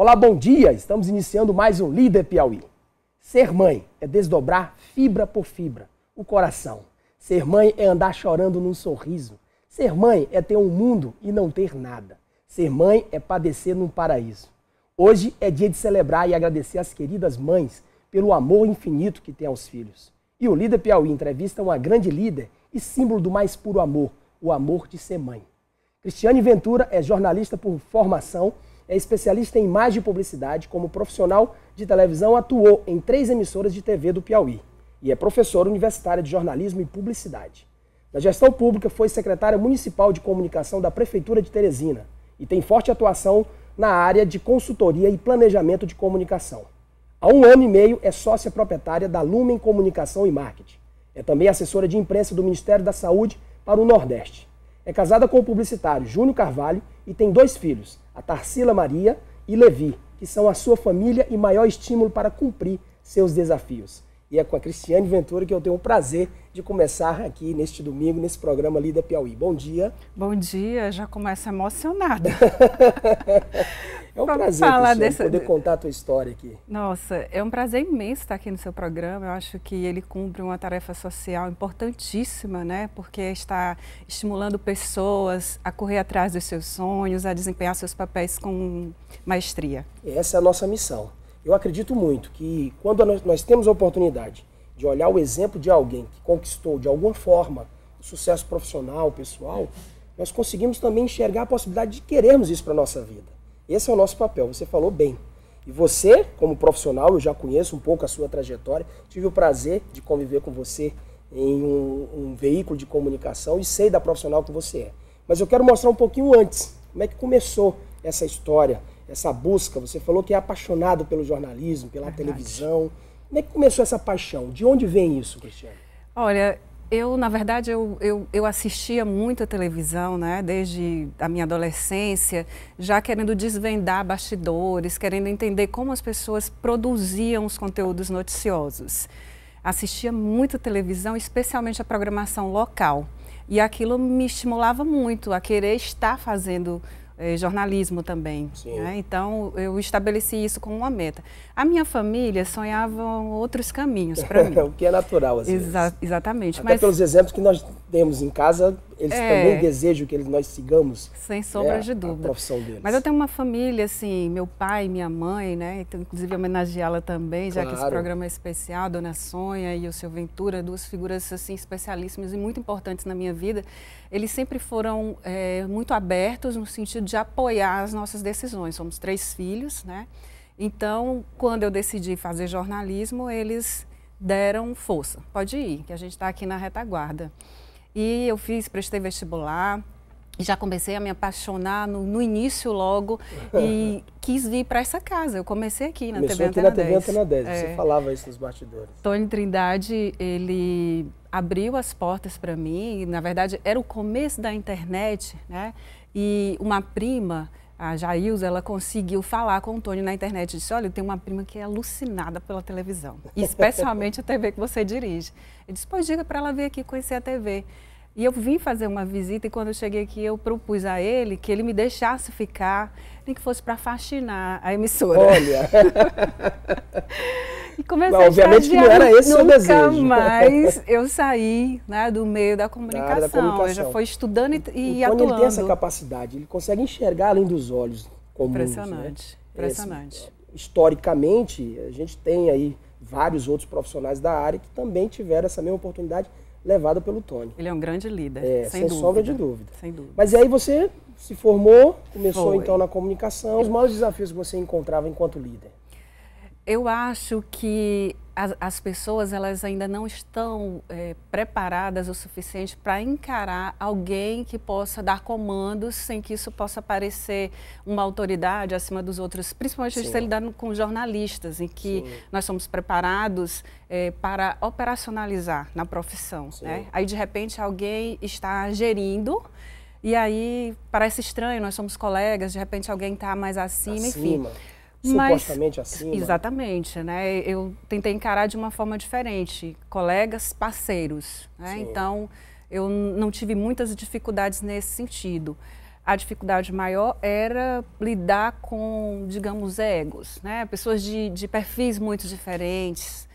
Olá, bom dia! Estamos iniciando mais um Líder Piauí. Ser mãe é desdobrar fibra por fibra o coração. Ser mãe é andar chorando num sorriso. Ser mãe é ter um mundo e não ter nada. Ser mãe é padecer num paraíso. Hoje é dia de celebrar e agradecer às queridas mães pelo amor infinito que têm aos filhos. E o Líder Piauí entrevista uma grande líder e símbolo do mais puro amor, o amor de ser mãe. Cristiane Ventura é jornalista por formação é especialista em imagem e publicidade, como profissional de televisão, atuou em três emissoras de TV do Piauí e é professora universitária de jornalismo e publicidade. Na gestão pública, foi secretária municipal de comunicação da Prefeitura de Teresina e tem forte atuação na área de consultoria e planejamento de comunicação. Há um ano e meio é sócia proprietária da Lumen Comunicação e Marketing. É também assessora de imprensa do Ministério da Saúde para o Nordeste. É casada com o publicitário Júnior Carvalho e tem dois filhos, a Tarsila Maria e Levi, que são a sua família e maior estímulo para cumprir seus desafios e é com a Cristiane Ventura que eu tenho o prazer de começar aqui neste domingo, nesse programa Lida Piauí. Bom dia. Bom dia, já começo emocionada. é um Vamos prazer, falar poder contar a tua história aqui. Nossa, é um prazer imenso estar aqui no seu programa. Eu acho que ele cumpre uma tarefa social importantíssima, né? Porque está estimulando pessoas a correr atrás dos seus sonhos, a desempenhar seus papéis com maestria. Essa é a nossa missão. Eu acredito muito que quando nós, nós temos a oportunidade de olhar o exemplo de alguém que conquistou de alguma forma o sucesso profissional, pessoal, nós conseguimos também enxergar a possibilidade de querermos isso para a nossa vida. Esse é o nosso papel, você falou bem. E você, como profissional, eu já conheço um pouco a sua trajetória, tive o prazer de conviver com você em um, um veículo de comunicação e sei da profissional que você é. Mas eu quero mostrar um pouquinho antes, como é que começou essa história, essa busca? Você falou que é apaixonado pelo jornalismo, pela Verdade. televisão. Como é que começou essa paixão? De onde vem isso, Cristiano? Olha, eu, na verdade, eu, eu, eu assistia muito a televisão, né? Desde a minha adolescência, já querendo desvendar bastidores, querendo entender como as pessoas produziam os conteúdos noticiosos. Assistia muito televisão, especialmente a programação local. E aquilo me estimulava muito a querer estar fazendo eh, jornalismo também. Né? Então, eu estabeleci isso como uma meta. A minha família sonhava outros caminhos para mim. o que é natural, às Exa vezes. Exatamente. Até mas... pelos exemplos que nós temos em casa, eles é. também desejam que nós sigamos. Sem sombra né, de dúvida. A profissão deles. Mas eu tenho uma família, assim, meu pai, minha mãe, né? Então, inclusive homenageá-la também, claro. já que esse programa é especial, Dona Sonha e o seu Ventura, duas figuras assim especialíssimas e muito importantes na minha vida. Eles sempre foram é, muito abertos no sentido de apoiar as nossas decisões. Somos três filhos, né? Então, quando eu decidi fazer jornalismo, eles deram força. Pode ir, que a gente está aqui na retaguarda. E eu fiz, prestei vestibular, já comecei a me apaixonar no, no início logo e quis vir para essa casa. Eu comecei aqui na Começou TV aqui Antena na TV 10. Antena 10. É. Você falava isso nos bastidores. Tony Trindade, ele abriu as portas para mim. E, na verdade, era o começo da internet, né? E uma prima a Jailza, ela conseguiu falar com o Tony na internet. Disse, olha, eu tenho uma prima que é alucinada pela televisão, especialmente a TV que você dirige. Ele disse, pois diga para ela vir aqui conhecer a TV. E eu vim fazer uma visita e quando eu cheguei aqui, eu propus a ele que ele me deixasse ficar, nem que fosse para fascinar a emissora. Olha! E comecei Mas, obviamente que não era esse o desejo. mais eu saí né, do meio da comunicação. Ah, da comunicação. Eu já fui estudando e, e, e atuando. Quando ele tem essa capacidade, ele consegue enxergar além dos olhos comuns. Né? Impressionante, né? impressionante. historicamente, a gente tem aí vários outros profissionais da área que também tiveram essa mesma oportunidade levada pelo Tony. Ele é um grande líder, é, sem, sem sombra de dúvida. Sem dúvida. Mas aí você se formou, começou Foi. então na comunicação. Os maiores desafios que você encontrava enquanto líder? Eu acho que as, as pessoas elas ainda não estão é, preparadas o suficiente para encarar alguém que possa dar comandos sem que isso possa parecer uma autoridade acima dos outros, principalmente gente está lidando com jornalistas, em que Sim. nós somos preparados é, para operacionalizar na profissão. Né? Aí, de repente, alguém está gerindo. E aí parece estranho, nós somos colegas, de repente alguém está mais acima, acima. enfim supostamente Mas, assim. Exatamente, né? Eu tentei encarar de uma forma diferente, colegas, parceiros, né? Então, eu não tive muitas dificuldades nesse sentido. A dificuldade maior era lidar com, digamos, egos, né? Pessoas de, de perfis muito diferentes.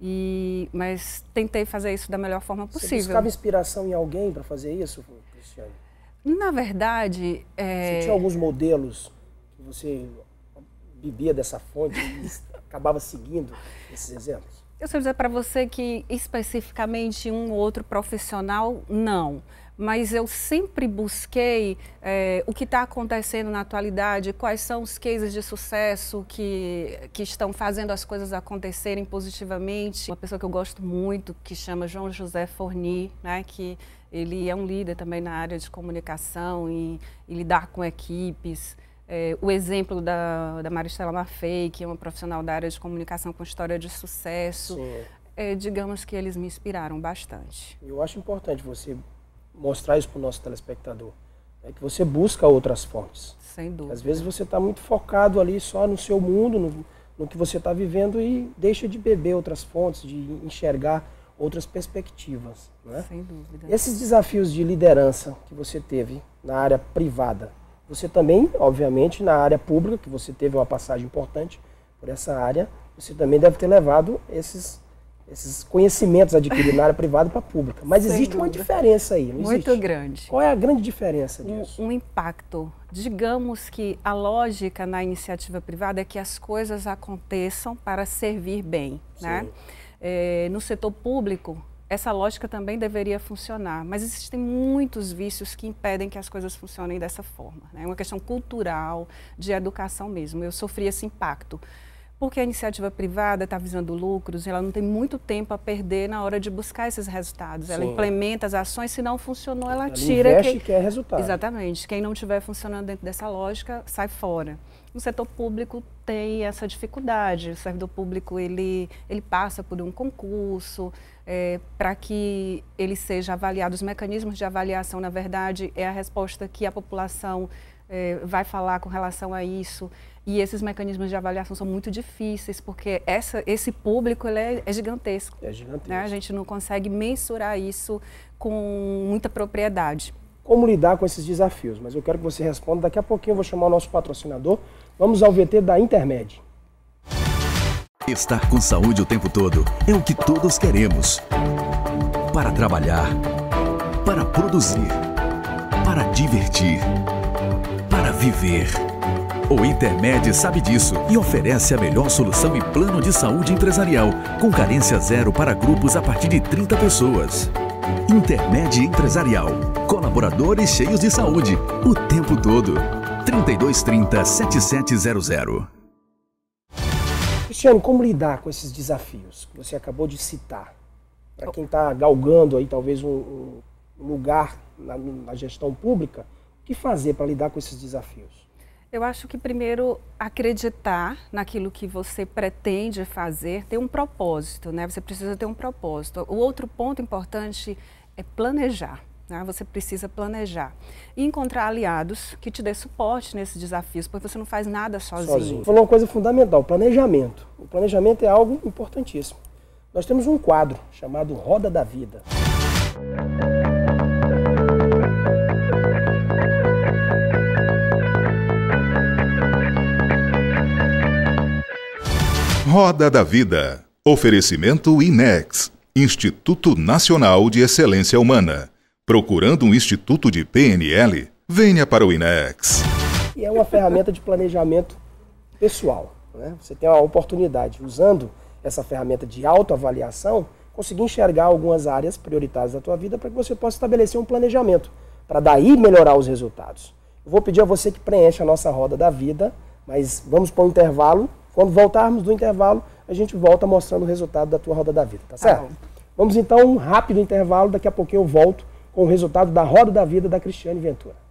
E, mas tentei fazer isso da melhor forma possível. Você buscava inspiração em alguém para fazer isso, Cristiane? Na verdade, é... você tinha alguns modelos que você bebia dessa fonte e acabava seguindo esses exemplos? Eu sei dizer para você que especificamente um ou outro profissional, não. Mas eu sempre busquei é, o que está acontecendo na atualidade, quais são os cases de sucesso que, que estão fazendo as coisas acontecerem positivamente. Uma pessoa que eu gosto muito, que chama João José Forni, né, que ele é um líder também na área de comunicação e, e lidar com equipes. É, o exemplo da, da Maristela Maffei, que é uma profissional da área de comunicação com história de sucesso, é, digamos que eles me inspiraram bastante. Eu acho importante você mostrar isso para o nosso telespectador, é que você busca outras fontes. Sem dúvida. Às vezes você está muito focado ali só no seu mundo, no, no que você está vivendo e deixa de beber outras fontes, de enxergar outras perspectivas. Né? Sem dúvida. Esses desafios de liderança que você teve na área privada, você também, obviamente, na área pública, que você teve uma passagem importante por essa área, você também deve ter levado esses, esses conhecimentos adquiridos na área privada para a pública. Mas Sem existe dúvida. uma diferença aí, não Muito existe? grande. Qual é a grande diferença disso? Um, um impacto. Digamos que a lógica na iniciativa privada é que as coisas aconteçam para servir bem, né? É, no setor público, essa lógica também deveria funcionar. Mas existem muitos vícios que impedem que as coisas funcionem dessa forma. Né? É né? uma questão cultural, de educação mesmo. Eu sofri esse impacto. Porque a iniciativa privada está visando lucros, e ela não tem muito tempo a perder na hora de buscar esses resultados. Ela implementa as ações, se não funcionou, ela, ela tira. Investe quem... que é resultado. Exatamente. Quem não estiver funcionando dentro dessa lógica, sai fora. No setor público tem essa dificuldade. O servidor público ele, ele passa por um concurso é, para que ele seja avaliado. Os mecanismos de avaliação, na verdade, é a resposta que a população é, vai falar com relação a isso. E esses mecanismos de avaliação são muito difíceis, porque essa, esse público ele é, é gigantesco. É gigantesco. Né? A gente não consegue mensurar isso com muita propriedade. Como lidar com esses desafios? Mas eu quero que você responda. Daqui a pouquinho eu vou chamar o nosso patrocinador Vamos ao VT da Intermed. Estar com saúde o tempo todo é o que todos queremos. Para trabalhar, para produzir, para divertir, para viver. O Intermed sabe disso e oferece a melhor solução e plano de saúde empresarial, com carência zero para grupos a partir de 30 pessoas. Intermed Empresarial. Colaboradores cheios de saúde o tempo todo. 3230 7700. Cristiano, como lidar com esses desafios que você acabou de citar? Para quem está galgando aí talvez um, um lugar na, na gestão pública, o que fazer para lidar com esses desafios? Eu acho que primeiro acreditar naquilo que você pretende fazer, ter um propósito, né? Você precisa ter um propósito. O outro ponto importante é planejar. Né? Você precisa planejar e encontrar aliados que te dê suporte nesses desafios, porque você não faz nada sozinho. sozinho. Falou uma coisa fundamental, planejamento. O planejamento é algo importantíssimo. Nós temos um quadro chamado Roda da Vida. Roda da Vida. Oferecimento INEX, Instituto Nacional de Excelência Humana. Procurando um instituto de PNL? Venha para o INEX. E é uma ferramenta de planejamento pessoal. Né? Você tem a oportunidade, usando essa ferramenta de autoavaliação, conseguir enxergar algumas áreas prioritárias da tua vida para que você possa estabelecer um planejamento, para daí melhorar os resultados. Eu vou pedir a você que preencha a nossa roda da vida, mas vamos para o intervalo. Quando voltarmos do intervalo, a gente volta mostrando o resultado da tua roda da vida, tá certo? Ah. Vamos então um rápido intervalo, daqui a pouquinho eu volto com o resultado da roda da vida da Cristiane Ventura.